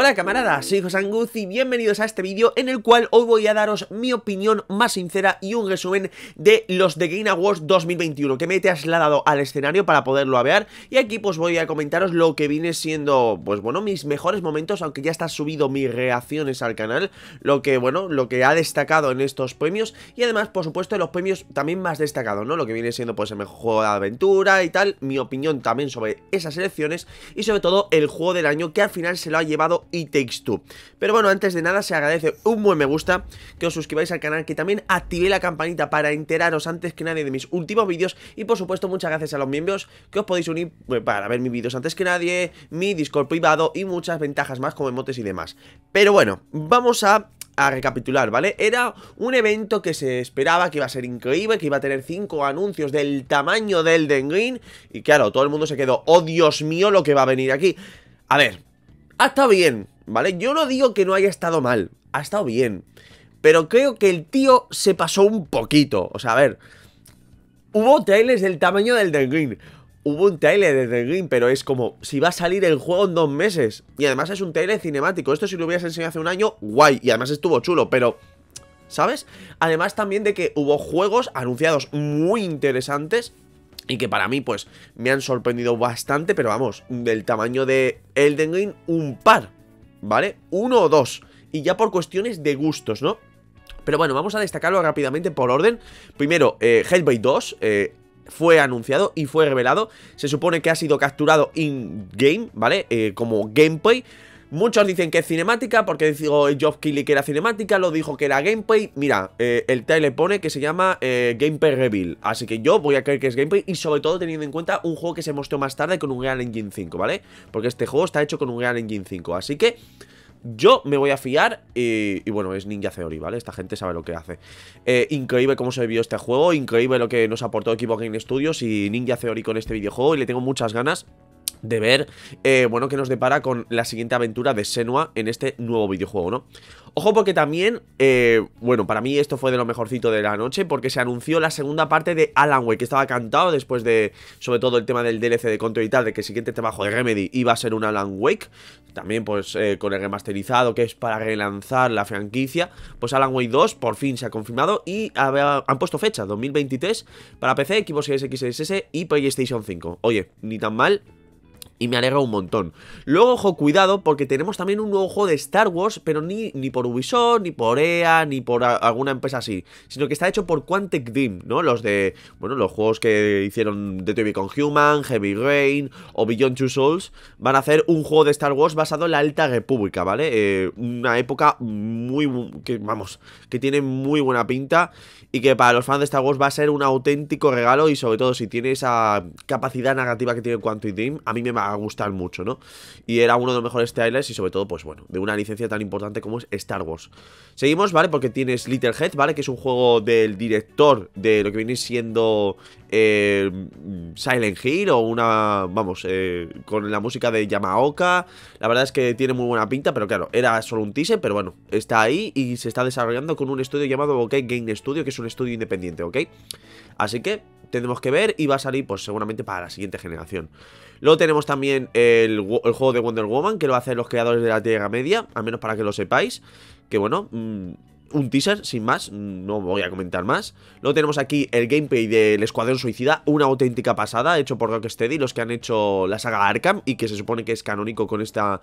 Hola camaradas, soy José y bienvenidos a este vídeo en el cual hoy voy a daros mi opinión más sincera y un resumen de los The Game Awards 2021 que me he trasladado al escenario para poderlo ver y aquí pues voy a comentaros lo que viene siendo pues bueno mis mejores momentos aunque ya está subido mis reacciones al canal lo que bueno lo que ha destacado en estos premios y además por supuesto los premios también más destacados no lo que viene siendo pues el mejor juego de aventura y tal mi opinión también sobre esas elecciones y sobre todo el juego del año que al final se lo ha llevado y Takes Two. Pero bueno, antes de nada se agradece un buen me gusta, que os suscribáis al canal, que también activéis la campanita para enteraros antes que nadie de mis últimos vídeos y por supuesto muchas gracias a los miembros que os podéis unir eh, para ver mis vídeos antes que nadie, mi Discord privado y muchas ventajas más como emotes y demás. Pero bueno, vamos a recapitular, ¿vale? Era un evento que se esperaba que iba a ser increíble, que iba a tener cinco anuncios del tamaño del Den Green. Y claro, todo el mundo se quedó, oh Dios mío, lo que va a venir aquí. A ver, ha estado bien, ¿vale? Yo no digo que no haya estado mal, ha estado bien. Pero creo que el tío se pasó un poquito. O sea, a ver, hubo trailers del tamaño del The Green. Hubo un trailer del The Green, pero es como si va a salir el juego en dos meses. Y además es un trailer cinemático. Esto si lo hubieras enseñado hace un año, guay. Y además estuvo chulo, pero ¿sabes? Además también de que hubo juegos anunciados muy interesantes y que para mí pues me han sorprendido bastante, pero vamos, del tamaño de Elden Ring un par, ¿vale? Uno o dos, y ya por cuestiones de gustos, ¿no? Pero bueno, vamos a destacarlo rápidamente por orden. Primero, eh, 2 eh, fue anunciado y fue revelado. Se supone que ha sido capturado in-game, ¿vale? Eh, como gameplay. Muchos dicen que es cinemática, porque digo Job Killy que era cinemática, lo dijo que era gameplay. Mira, eh, el le pone que se llama eh, Gameplay Reveal, así que yo voy a creer que es gameplay y sobre todo teniendo en cuenta un juego que se mostró más tarde con un Real Engine 5, ¿vale? Porque este juego está hecho con un Real Engine 5, así que... Yo me voy a fiar y, bueno, es Ninja Theory, ¿vale? Esta gente sabe lo que hace. Eh, increíble cómo se vio este juego, increíble lo que nos aportó Equipo Game Studios y Ninja Theory con este videojuego y le tengo muchas ganas de ver, eh, bueno, que nos depara con la siguiente aventura de Senua en este nuevo videojuego, ¿no? Ojo porque también, eh, bueno, para mí esto fue de lo mejorcito de la noche porque se anunció la segunda parte de Alan Wake, que estaba cantado después de, sobre todo, el tema del DLC de Control y tal, de que el siguiente trabajo de Remedy iba a ser un Alan Wake, también pues eh, con el remasterizado que es para relanzar la franquicia, pues Alan Wake 2 por fin se ha confirmado y han puesto fecha, 2023, para PC, Xbox Series XSS y PlayStation 5. Oye, ni tan mal, y me alegra un montón. Luego, ojo, cuidado, porque tenemos también un nuevo juego de Star Wars, pero ni, ni por Ubisoft, ni por EA, ni por alguna empresa así, sino que está hecho por Quantic Dream, ¿no? Los de, bueno, los juegos que hicieron The TV con Human, Heavy Rain o Beyond Two Souls, van a hacer un juego de Star Wars basado en la Alta República, ¿vale? Eh, una época muy, que, vamos, que tiene muy buena pinta y que para los fans de Star Wars va a ser un auténtico regalo y sobre todo si tiene esa capacidad narrativa que tiene Quantum Dream, a mí me va a gustar mucho, ¿no? Y era uno de los mejores trailers y sobre todo, pues bueno, de una licencia tan importante como es Star Wars. Seguimos, ¿vale? Porque tienes Little Head ¿vale? Que es un juego del director de lo que viene siendo eh, Silent Hill o una, vamos, eh, con la música de Yamaoka. La verdad es que tiene muy buena pinta, pero claro, era solo un teaser, pero bueno, está ahí y se está desarrollando con un estudio llamado Bokeh Game Studio, que es un estudio independiente, ¿ok? Así que tenemos que ver y va a salir pues seguramente para la siguiente generación. Luego tenemos también el, juego de Wonder Woman que lo hacen los creadores de la Tierra Media, al menos para que lo sepáis, que bueno... Mm, un teaser, sin más, no voy a comentar más. Luego tenemos aquí el gameplay del Escuadrón Suicida, una auténtica pasada, hecho por Rocksteady, los que han hecho la saga Arkham y que se supone que es canónico con, esta,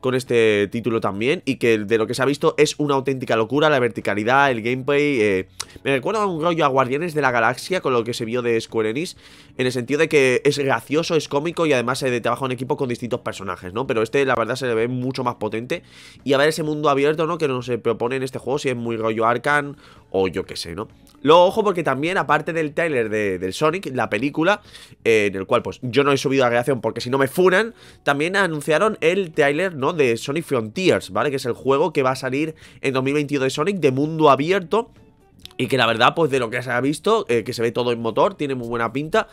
con este título también y que de lo que se ha visto es una auténtica locura, la verticalidad, el gameplay... Eh, me recuerda un rollo a Guardianes de la Galaxia con lo que se vio de Square en el sentido de que es gracioso, es cómico y además se eh, trabaja en equipo con distintos personajes, ¿no? Pero este la verdad se le ve mucho más potente y a ver ese mundo abierto, ¿no? Que nos se propone en este juego si es muy rollo Arcan o yo qué sé, ¿no? Luego, ojo, porque también, aparte del trailer de, del Sonic, la película, eh, en el cual pues yo no he subido la reacción porque si no me funan, también anunciaron el trailer, ¿no? De Sonic Frontiers, ¿vale? Que es el juego que va a salir en 2022 de Sonic de mundo abierto. Y que la verdad, pues de lo que se ha visto, eh, que se ve todo en motor, tiene muy buena pinta.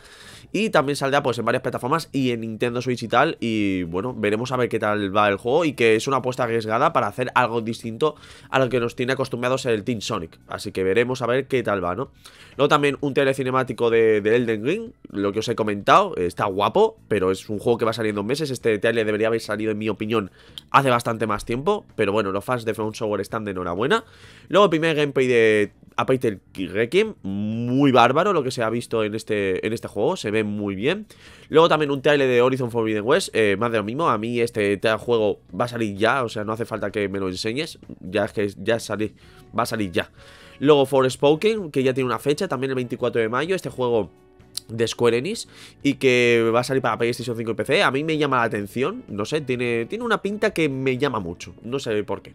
Y también saldrá pues en varias plataformas y en Nintendo Switch y tal. Y bueno, veremos a ver qué tal va el juego y que es una apuesta arriesgada para hacer algo distinto a lo que nos tiene acostumbrados el Team Sonic. Así que veremos a ver qué tal va, ¿no? Luego también un telecinemático de, de Elden Ring, lo que os he comentado, está guapo, pero es un juego que va saliendo en meses. Este tele debería haber salido, en mi opinión, hace bastante más tiempo. Pero bueno, los fans de From Software están de enhorabuena. Luego primer gameplay de Apeitel Requiem, muy bárbaro lo que se ha visto en este, en este juego, se ve muy bien. Luego también un trailer de Horizon Forbidden West, eh, más de lo mismo, a mí este juego va a salir ya, o sea, no hace falta que me lo enseñes, ya es que ya salí, va a salir ya. Luego Spoken, que ya tiene una fecha, también el 24 de mayo, este juego de Square Enix y que va a salir para PlayStation 5 y PC. A mí me llama la atención, no sé, tiene, tiene una pinta que me llama mucho, no sé por qué.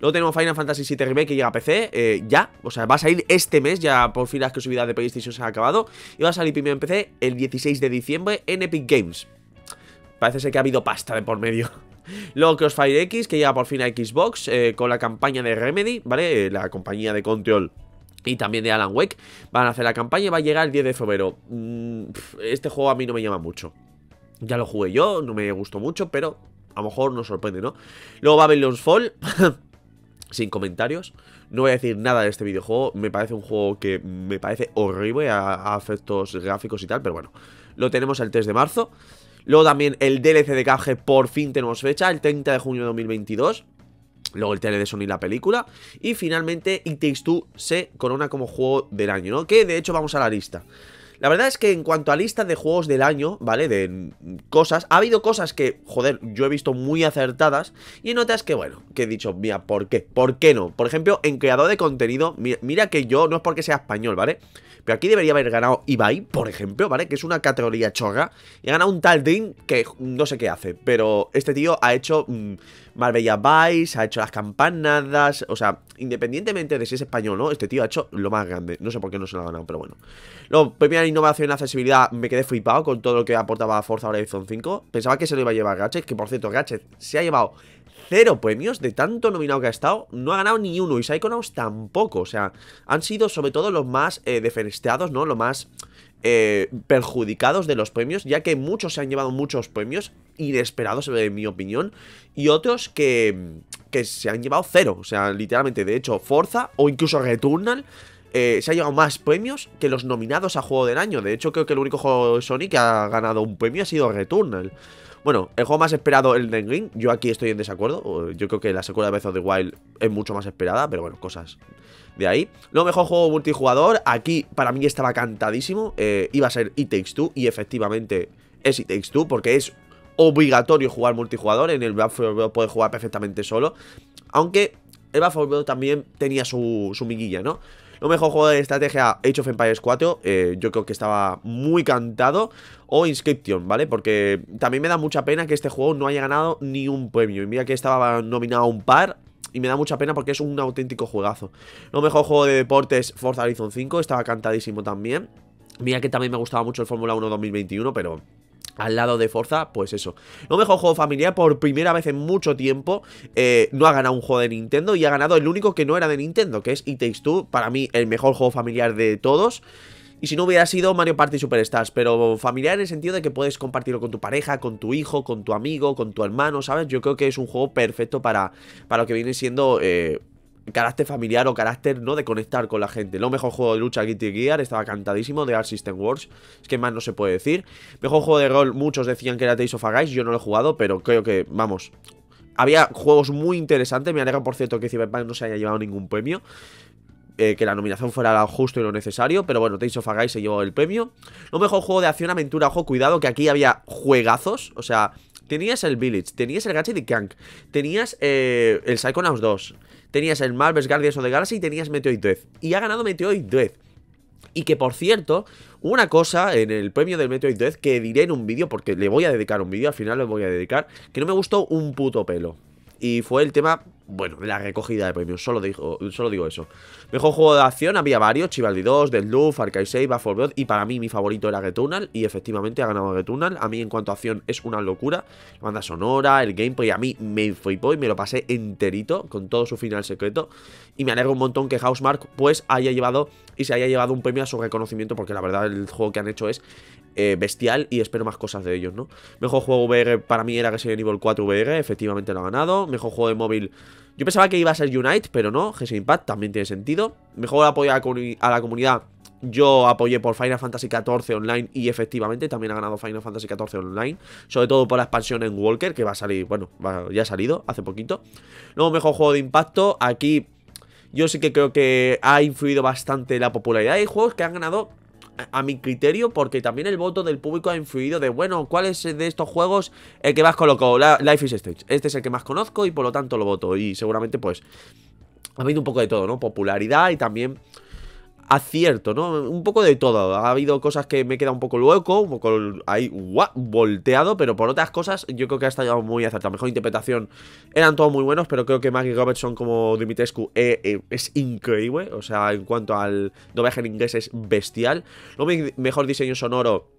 Luego tenemos Final Fantasy VII Remake que llega a PC eh, ya, o sea, va a salir este mes, ya por fin la exclusividad de PlayStation se ha acabado y va a salir primero en PC el 16 de diciembre en Epic Games. Parece ser que ha habido pasta de por medio. Luego Crossfire X que llega por fin a Xbox eh, con la campaña de Remedy, ¿vale? Eh, la compañía de Control y también de Alan Wake van a hacer la campaña y va a llegar el 10 de febrero. Mm, este juego a mí no me llama mucho. Ya lo jugué yo, no me gustó mucho, pero a lo mejor nos sorprende, ¿no? Luego Babylon's Fall sin comentarios. No voy a decir nada de este videojuego. Me parece un juego que me parece horrible a, efectos gráficos y tal, pero bueno. Lo tenemos el 3 de marzo. Luego también el DLC de Cage por fin tenemos fecha, el 30 de junio de 2022. Luego el tele de Sony la película. Y finalmente It Takes Two se corona como juego del año, ¿no? Que de hecho vamos a la lista. La verdad es que en cuanto a lista de juegos del año, ¿vale? De cosas, ha habido cosas que, joder, yo he visto muy acertadas y notas que, bueno, que he dicho, mira, ¿por qué? ¿Por qué no? Por ejemplo, en creador de contenido, mira que yo, no es porque sea español, ¿vale? Pero aquí debería haber ganado Ibai, por ejemplo, ¿vale? Que es una categoría chorra. Y ha ganado un tal Dream que no sé qué hace. Pero este tío ha hecho mm, Marbella Vice, ha hecho las campanadas. O sea, independientemente de si es español o no, este tío ha hecho lo más grande. No sé por qué no se lo ha ganado, pero bueno. Luego, primera innovación en accesibilidad, me quedé flipado con todo lo que aportaba Forza Horizon 5. Pensaba que se lo iba a llevar Gachet, que por cierto, Gachet se ha llevado cero premios de tanto nominado que ha estado, no ha ganado ni uno y Psychonauts tampoco, o sea, han sido sobre todo los más eh, ¿no? Los más eh, perjudicados de los premios, ya que muchos se han llevado muchos premios, inesperados en mi opinión, y otros que, que se han llevado cero, o sea, literalmente, de hecho, Forza o incluso Returnal... Eh, se ha llevado más premios que los nominados a Juego del Año. De hecho, creo que el único juego de Sony que ha ganado un premio ha sido Returnal. Bueno, el juego más esperado, el Den Yo aquí estoy en desacuerdo. Yo creo que la secuela de Breath of the Wild es mucho más esperada, pero bueno, cosas de ahí. Lo mejor juego multijugador. Aquí para mí estaba cantadísimo. Eh, iba a ser It Takes Two y efectivamente es It Takes Two porque es obligatorio jugar multijugador. En el Battlefield puede jugar perfectamente solo. Aunque el Battlefield también tenía su miguilla, ¿no? Lo mejor juego de estrategia Age of Empires 4, eh, yo creo que estaba muy cantado. O Inscription, ¿vale? Porque también me da mucha pena que este juego no haya ganado ni un premio. Y mira que estaba nominado a un par y me da mucha pena porque es un auténtico juegazo. Lo mejor juego de deportes, Forza Horizon 5, estaba cantadísimo también. Mira que también me gustaba mucho el Fórmula 1 2021, pero al lado de Forza, pues eso. Lo mejor juego familiar por primera vez en mucho tiempo. Eh, no ha ganado un juego de Nintendo y ha ganado el único que no era de Nintendo, que es It Takes Two. Para mí, el mejor juego familiar de todos. Y si no hubiera sido Mario Party Superstars, pero familiar en el sentido de que puedes compartirlo con tu pareja, con tu hijo, con tu amigo, con tu hermano, ¿sabes? Yo creo que es un juego perfecto para, para lo que viene siendo eh, carácter familiar o carácter, ¿no? De conectar con la gente. Lo mejor juego de lucha Guilty Gear, estaba cantadísimo, de Art System Wars. Es que más no se puede decir. Mejor juego de rol, muchos decían que era Tales of yo no lo he jugado, pero creo que, vamos... Había juegos muy interesantes, me alegra por cierto que Cyberpunk no se haya llevado ningún premio. Eh, que la nominación fuera lo justo y lo necesario, pero bueno, Tales of se llevó el premio. Lo mejor juego de acción, aventura, ojo, cuidado, que aquí había juegazos, o sea, Tenías el Village, tenías el Gachi de Kank, tenías eh, el Psychonauts 2, tenías el Marvel's Guardians of the Galaxy y tenías Meteoid Death. Y ha ganado Meteoid Death. Y que por cierto, una cosa en el premio del meteoid Death que diré en un vídeo, porque le voy a dedicar un vídeo, al final le voy a dedicar, que no me gustó un puto pelo. Y fue el tema, bueno, de la recogida de premios, solo digo, solo digo eso. Mejor juego de acción, había varios, chivaldi 2, Deathloop, Far Cry 6, y para mí mi favorito era Returnal, y efectivamente ha ganado Returnal. A mí en cuanto a acción es una locura, banda sonora, el gameplay, a mí me flipó y me lo pasé enterito, con todo su final secreto, y me alegro un montón que Housemark pues haya llevado y se haya llevado un premio a su reconocimiento, porque la verdad el juego que han hecho es eh, bestial y espero más cosas de ellos, ¿no? Mejor juego VR para mí era Resident Evil 4 VR, efectivamente lo ha ganado. Mejor juego de móvil, yo pensaba que iba a ser Unite, pero no, GS Impact también tiene sentido. Mejor apoyo a la, comunidad yo apoyé por Final Fantasy XIV Online y efectivamente también ha ganado Final Fantasy XIV Online, sobre todo por la expansión en Walker, que va a salir, bueno, ya ha salido hace poquito. Luego, mejor juego de impacto, aquí yo sí que creo que ha influido bastante la popularidad. Hay juegos que han ganado a mi criterio, porque también el voto del público ha influido de, bueno, ¿cuál es de estos juegos el que más colocó? Life is Stage? Este es el que más conozco y por lo tanto lo voto. Y seguramente, pues, ha habido un poco de todo, ¿no? Popularidad y también acierto, ¿no? Un poco de todo. Ha habido cosas que me queda un poco loco, un poco ahí volteado, pero por otras cosas yo creo que ha estado muy acertado. Mejor interpretación. Eran todos muy buenos, pero creo que Maggie Robertson como Dimitrescu eh, eh, es increíble. O sea, en cuanto al doblaje en inglés es bestial. Lo mejor diseño sonoro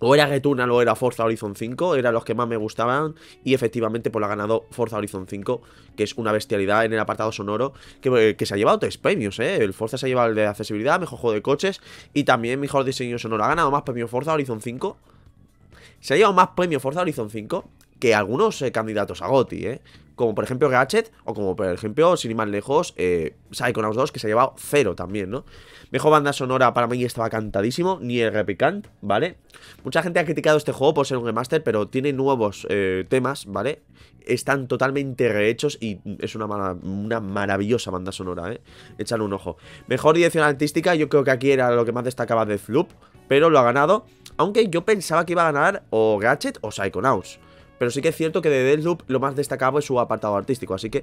o era Returnal o era Forza Horizon 5, eran los que más me gustaban y efectivamente pues lo ha ganado Forza Horizon 5, que es una bestialidad en el apartado sonoro, eh, que, se ha llevado tres premios, ¿eh? El Forza se ha llevado el de accesibilidad, mejor juego de coches y también mejor diseño sonoro. Ha ganado más premios Forza Horizon 5, se ha llevado más premios Forza Horizon 5 que algunos eh, candidatos a GOTI, ¿eh? como por ejemplo Gatchet, o como por ejemplo, sin ir más lejos, eh, Psychonauts 2, que se ha llevado cero también, ¿no? Mejor banda sonora para mí estaba cantadísimo, ni el replicant, ¿vale? Mucha gente ha criticado este juego por ser un remaster, pero tiene nuevos eh, temas, ¿vale? Están totalmente rehechos y es una, una maravillosa banda sonora, ¿eh? Échale un ojo. Mejor dirección artística, yo creo que aquí era lo que más destacaba de Floop, pero lo ha ganado, aunque yo pensaba que iba a ganar o Gatchet o Psychonauts. Pero sí que es cierto que de Deathloop lo más destacado es su apartado artístico, así que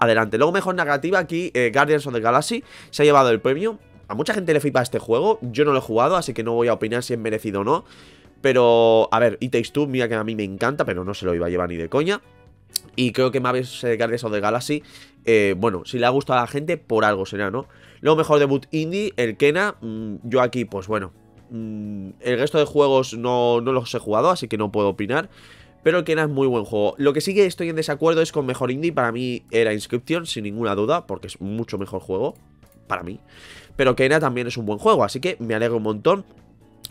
adelante. Luego mejor narrativa aquí, eh, Guardians of the Galaxy se ha llevado el premio. A mucha gente le para este juego, yo no lo he jugado, así que no voy a opinar si es merecido o no. Pero, a ver, It Takes Two, mira que a mí me encanta, pero no se lo iba a llevar ni de coña. Y creo que Mavis de eh, Guardians of the Galaxy, eh, bueno, si le ha gustado a la gente, por algo será, ¿no? Luego mejor debut indie, el Kena, mm, yo aquí, pues bueno, mm, el resto de juegos no, no los he jugado, así que no puedo opinar pero que es muy buen juego. Lo que sí que estoy en desacuerdo es con mejor indie, para mí era Inscription, sin ninguna duda, porque es mucho mejor juego, para mí. Pero Kena también es un buen juego, así que me alegro un montón.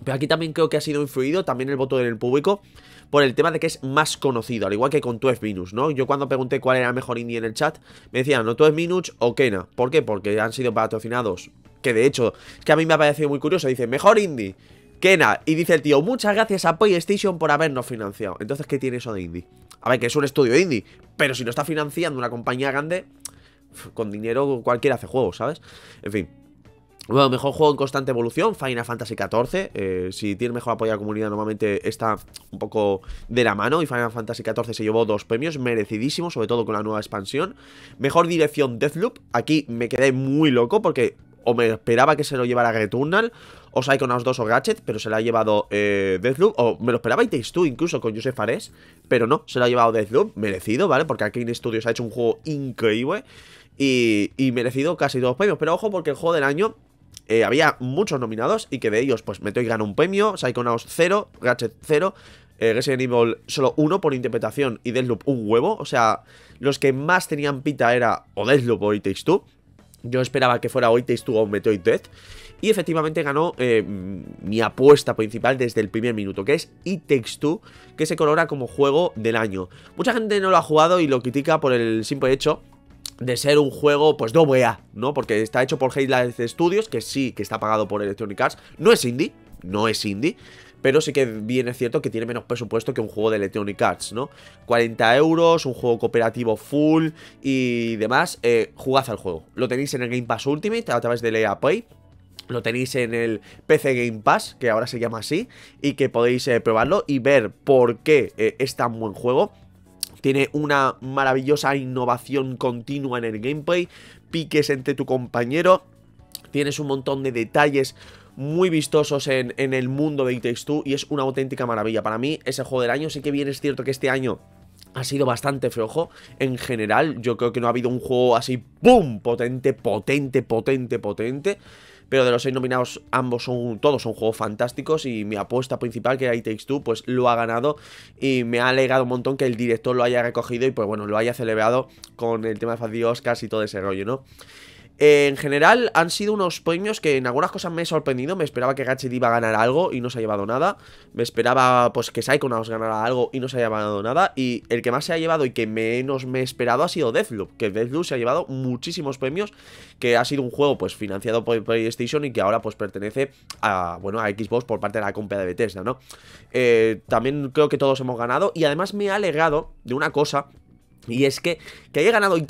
Pero aquí también creo que ha sido influido también el voto del público por el tema de que es más conocido, al igual que con 12 Minus, ¿no? Yo cuando pregunté cuál era mejor indie en el chat, me decían, ¿no 12 Minus o Kena? ¿Por qué? Porque han sido patrocinados. Que de hecho, es que a mí me ha parecido muy curioso, dice, mejor indie. Kena, y dice el tío, muchas gracias a PlayStation por habernos financiado. Entonces, ¿qué tiene eso de indie? A ver, que es un estudio indie, pero si no está financiando una compañía grande, con dinero cualquiera hace juegos, ¿sabes? En fin. Bueno, mejor juego en constante evolución, Final Fantasy XIV. Eh, si tiene mejor apoyo a la comunidad, normalmente está un poco de la mano. Y Final Fantasy XIV se llevó dos premios merecidísimos, sobre todo con la nueva expansión. Mejor dirección Deathloop. Aquí me quedé muy loco porque o me esperaba que se lo llevara Returnal, o Psychonauts 2 o gadget pero se lo ha llevado eh, Deathloop, o me lo esperaba y Takes Two incluso con Joseph Fares, pero no, se lo ha llevado Deathloop, merecido, ¿vale? Porque Arkane Studios ha hecho un juego increíble y, merecido casi todos premios, pero ojo porque el juego del año eh, había muchos nominados y que de ellos, pues meto y gano un premio, Psychonauts 0, Ratchet 0, eh, Resident Evil solo uno por interpretación y Deathloop un huevo. O sea, los que más tenían pita era o Deathloop o It Takes yo esperaba que fuera hoy Takes Two o Metroid Death. Y efectivamente ganó eh, mi apuesta principal desde el primer minuto, que es It Takes que se colora como juego del año. Mucha gente no lo ha jugado y lo critica por el simple hecho de ser un juego, pues no a, ¿no? Porque está hecho por Halo Studios, que sí, que está pagado por Electronic Arts. No es indie, no es indie, pero sí que viene cierto que tiene menos presupuesto que un juego de Electronic Arts, ¿no? 40 euros, un juego cooperativo full y demás, eh, jugad al juego. Lo tenéis en el Game Pass Ultimate a través de la Play. Lo tenéis en el PC Game Pass, que ahora se llama así, y que podéis eh, probarlo y ver por qué eh, es tan buen juego. Tiene una maravillosa innovación continua en el gameplay, piques entre tu compañero, tienes un montón de detalles muy vistosos en, en el mundo de It Takes Two y es una auténtica maravilla. Para mí ese juego del año, sí que bien es cierto que este año ha sido bastante flojo en general. Yo creo que no ha habido un juego así, ¡pum! Potente, potente, potente, potente. Pero de los seis nominados, ambos son, todos son juegos fantásticos y mi apuesta principal, que era It Takes Two, pues lo ha ganado y me ha alegado un montón que el director lo haya recogido y pues bueno, lo haya celebrado con el tema de Fast Oscars y todo ese rollo, ¿no? Eh, en general han sido unos premios que en algunas cosas me he sorprendido, me esperaba que Gachet iba a ganar algo y no se ha llevado nada, me esperaba pues que Psychonauts ganara algo y no se ha llevado nada y el que más se ha llevado y que menos me he esperado ha sido Deathloop, que Deathloop se ha llevado muchísimos premios, que ha sido un juego pues financiado por PlayStation y que ahora pues pertenece a, bueno, a Xbox por parte de la compra de Bethesda, ¿no? Eh, también creo que todos hemos ganado y además me ha alegrado de una cosa y es que que haya ganado It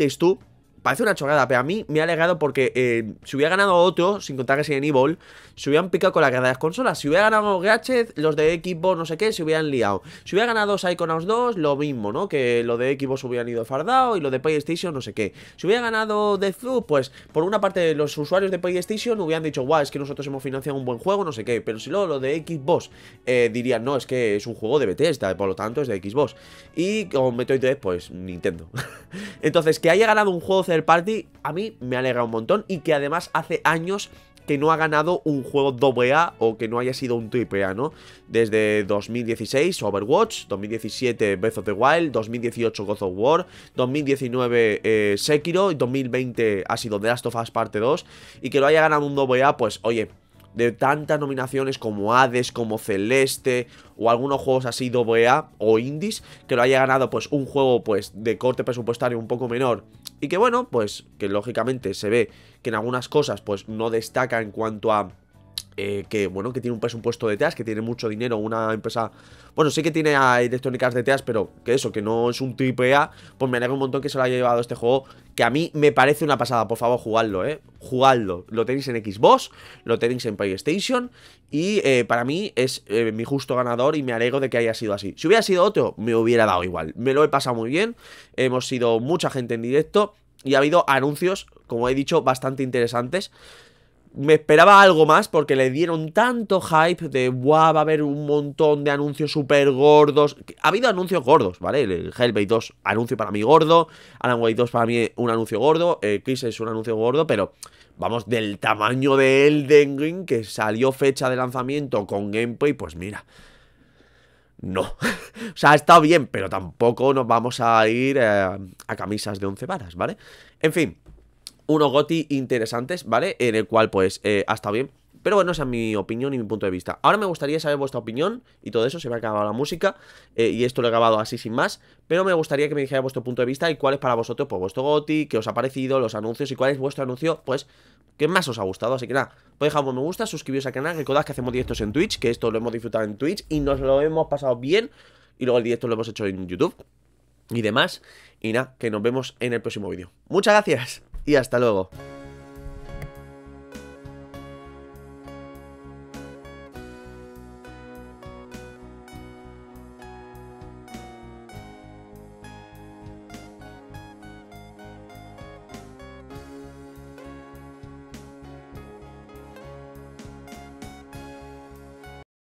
Parece una chorrada, pero a mí me ha alegrado porque eh, si hubiera ganado otro, sin contar que en Evil, se hubieran picado con la guerra de consolas. Si hubiera ganado Gratchet, los de Xbox no sé qué, se hubieran liado. Si hubiera ganado Psychonauts 2, lo mismo, ¿no? Que lo de Xbox hubieran ido fardado y lo de PlayStation no sé qué. Si hubiera ganado Deathloop, pues por una parte los usuarios de PlayStation hubieran dicho, guau, es que nosotros hemos financiado un buen juego, no sé qué. Pero si luego lo de Xbox eh, dirían, no, es que es un juego de Bethesda, por lo tanto es de Xbox. Y con Metroid 3, pues Nintendo. Entonces, que haya ganado un juego Party a mí me alegra un montón y que además hace años que no ha ganado un juego AA o que no haya sido un AAA, ¿no? Desde 2016 Overwatch, 2017 Breath of the Wild, 2018 God of War, 2019 eh, Sekiro y 2020 ha sido The Last of Us Parte 2 y que lo haya ganado un AA, pues oye, de tantas nominaciones como Hades, como Celeste o algunos juegos así AA o indies, que lo haya ganado pues un juego pues de corte presupuestario un poco menor y que bueno, pues que lógicamente se ve que en algunas cosas pues no destaca en cuanto a eh, que bueno, que tiene un presupuesto de TEAS, que tiene mucho dinero, una empresa, bueno, sí que tiene a electrónicas de TEAS, pero que eso, que no es un triple A, pues me alegro un montón que se lo haya llevado este juego, que a mí me parece una pasada, por favor, jugadlo, eh, jugadlo, lo tenéis en Xbox, lo tenéis en PlayStation, y eh, para mí es eh, mi justo ganador y me alegro de que haya sido así. Si hubiera sido otro, me hubiera dado igual, me lo he pasado muy bien, hemos sido mucha gente en directo, y ha habido anuncios, como he dicho, bastante interesantes me esperaba algo más porque le dieron tanto hype de va a haber un montón de anuncios súper gordos. Ha habido anuncios gordos, ¿vale? El Hellbait 2, anuncio para mí gordo. Alan Way 2 para mí un anuncio gordo. Eh, es un anuncio gordo, pero vamos, del tamaño de Elden Ring que salió fecha de lanzamiento con gameplay, pues mira. No. o sea, ha estado bien, pero tampoco nos vamos a ir eh, a camisas de once varas, ¿vale? En fin unos GOTI interesantes, ¿vale? En el cual, pues, eh, ha estado bien. Pero bueno, esa es mi opinión y mi punto de vista. Ahora me gustaría saber vuestra opinión y todo eso. Se me ha acabado la música eh, y esto lo he grabado así sin más. Pero me gustaría que me dijerais vuestro punto de vista y cuál es para vosotros pues, vuestro GOTI, qué os ha parecido, los anuncios y cuál es vuestro anuncio, pues, que más os ha gustado. Así que nada, pues dejad un me gusta, suscribiros al canal, recordad que hacemos directos en Twitch, que esto lo hemos disfrutado en Twitch y nos lo hemos pasado bien. Y luego el directo lo hemos hecho en YouTube y demás. Y nada, que nos vemos en el próximo vídeo. Muchas gracias y hasta luego.